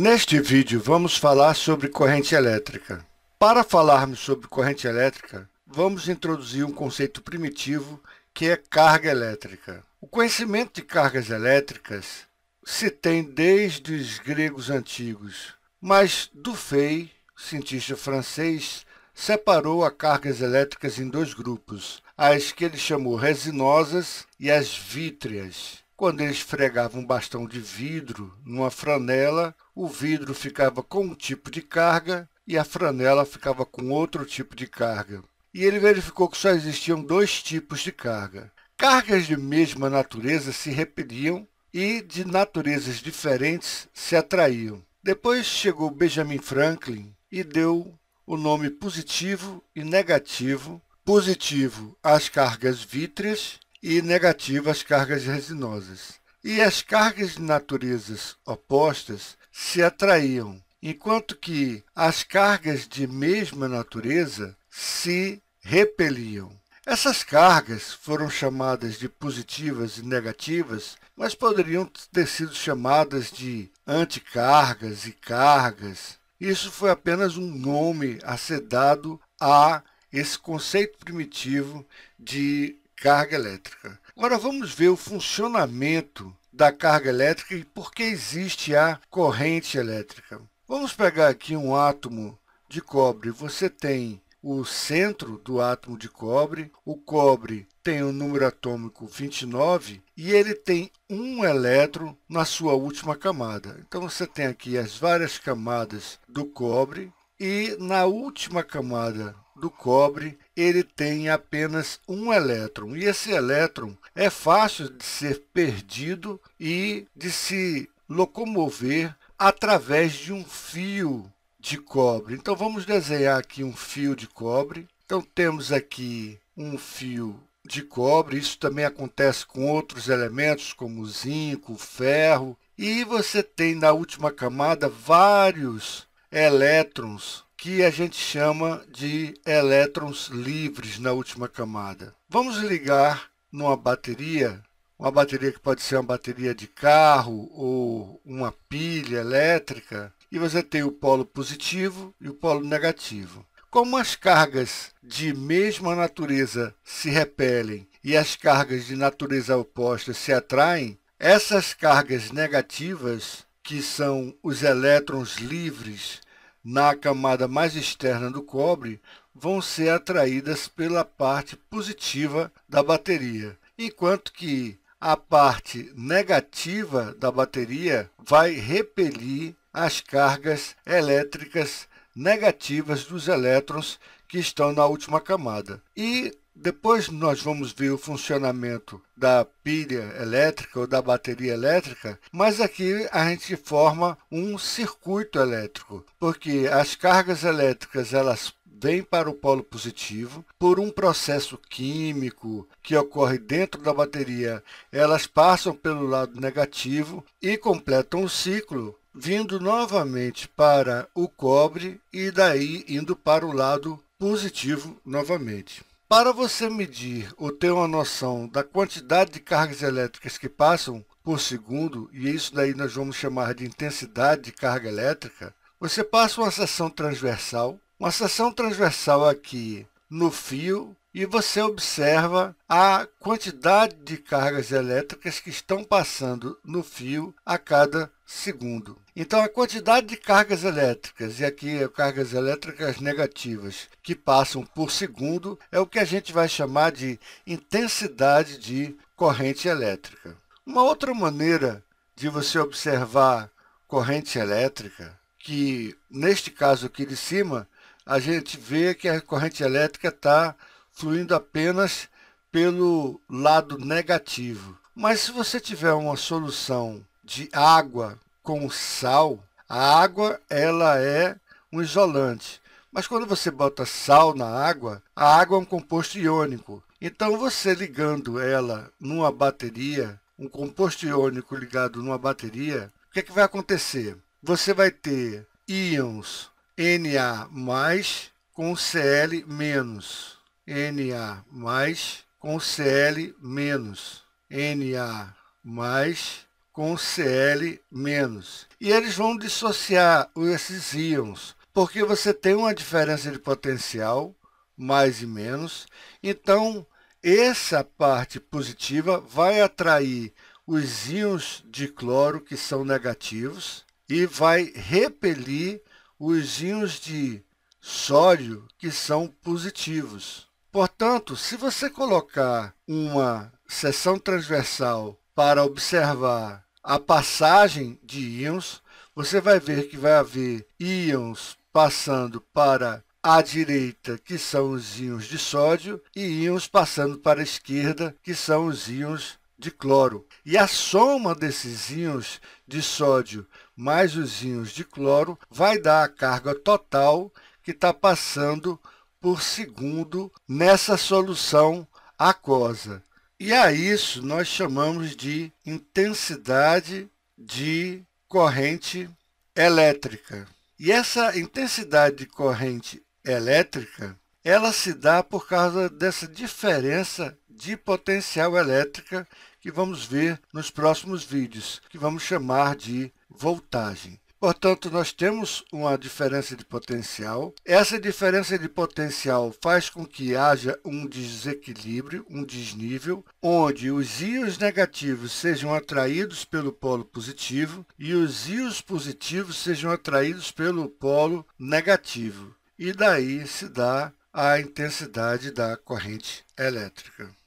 Neste vídeo vamos falar sobre corrente elétrica. Para falarmos sobre corrente elétrica, vamos introduzir um conceito primitivo que é carga elétrica. O conhecimento de cargas elétricas se tem desde os gregos antigos, mas Dufay, cientista francês, separou as cargas elétricas em dois grupos, as que ele chamou resinosas e as vítreas. Quando ele esfregava um bastão de vidro numa franela, o vidro ficava com um tipo de carga e a franela ficava com outro tipo de carga. E ele verificou que só existiam dois tipos de carga. Cargas de mesma natureza se repeliam e de naturezas diferentes se atraíam. Depois chegou Benjamin Franklin e deu o nome positivo e negativo. Positivo às cargas vítreas e negativas cargas resinosas. E as cargas de naturezas opostas se atraíam, enquanto que as cargas de mesma natureza se repeliam. Essas cargas foram chamadas de positivas e negativas, mas poderiam ter sido chamadas de anticargas e cargas. Isso foi apenas um nome acedado a esse conceito primitivo de carga elétrica. Agora vamos ver o funcionamento da carga elétrica e por que existe a corrente elétrica. Vamos pegar aqui um átomo de cobre. Você tem o centro do átomo de cobre. O cobre tem o um número atômico 29 e ele tem um elétron na sua última camada. Então você tem aqui as várias camadas do cobre e na última camada do cobre, ele tem apenas um elétron. E esse elétron é fácil de ser perdido e de se locomover através de um fio de cobre. Então vamos desenhar aqui um fio de cobre. Então temos aqui um fio de cobre, isso também acontece com outros elementos como o zinco, o ferro, e você tem na última camada vários elétrons que a gente chama de elétrons livres na última camada. Vamos ligar numa bateria, uma bateria que pode ser uma bateria de carro ou uma pilha elétrica, e você tem o polo positivo e o polo negativo. Como as cargas de mesma natureza se repelem e as cargas de natureza oposta se atraem, essas cargas negativas, que são os elétrons livres, na camada mais externa do cobre vão ser atraídas pela parte positiva da bateria, enquanto que a parte negativa da bateria vai repelir as cargas elétricas negativas dos elétrons que estão na última camada. E depois nós vamos ver o funcionamento da pilha elétrica ou da bateria elétrica, mas aqui a gente forma um circuito elétrico, porque as cargas elétricas elas vêm para o polo positivo por um processo químico que ocorre dentro da bateria. Elas passam pelo lado negativo e completam o ciclo vindo novamente para o cobre e daí indo para o lado positivo novamente. Para você medir ou ter uma noção da quantidade de cargas elétricas que passam por segundo, e isso daí nós vamos chamar de intensidade de carga elétrica, você passa uma seção transversal, uma seção transversal aqui no fio, e você observa a quantidade de cargas elétricas que estão passando no fio a cada segundo. Então, a quantidade de cargas elétricas, e aqui é cargas elétricas negativas, que passam por segundo, é o que a gente vai chamar de intensidade de corrente elétrica. Uma outra maneira de você observar corrente elétrica, que neste caso aqui de cima, a gente vê que a corrente elétrica está fluindo apenas pelo lado negativo. Mas se você tiver uma solução de água com sal, a água ela é um isolante. Mas quando você bota sal na água, a água é um composto iônico. Então você ligando ela numa bateria, um composto iônico ligado numa bateria, o que, é que vai acontecer? Você vai ter íons Na com Cl menos, Na com Cl menos, Na com o Cl-. E eles vão dissociar esses íons, porque você tem uma diferença de potencial, mais e menos. Então, essa parte positiva vai atrair os íons de cloro que são negativos e vai repelir os íons de sódio que são positivos. Portanto, se você colocar uma seção transversal para observar a passagem de íons, você vai ver que vai haver íons passando para à direita, que são os íons de sódio, e íons passando para a esquerda, que são os íons de cloro. E a soma desses íons de sódio mais os íons de cloro vai dar a carga total que está passando por segundo nessa solução aquosa. E a isso nós chamamos de intensidade de corrente elétrica. E essa intensidade de corrente elétrica, ela se dá por causa dessa diferença de potencial elétrica que vamos ver nos próximos vídeos, que vamos chamar de voltagem. Portanto, nós temos uma diferença de potencial. Essa diferença de potencial faz com que haja um desequilíbrio, um desnível, onde os íons negativos sejam atraídos pelo polo positivo e os íons positivos sejam atraídos pelo polo negativo. E daí se dá a intensidade da corrente elétrica.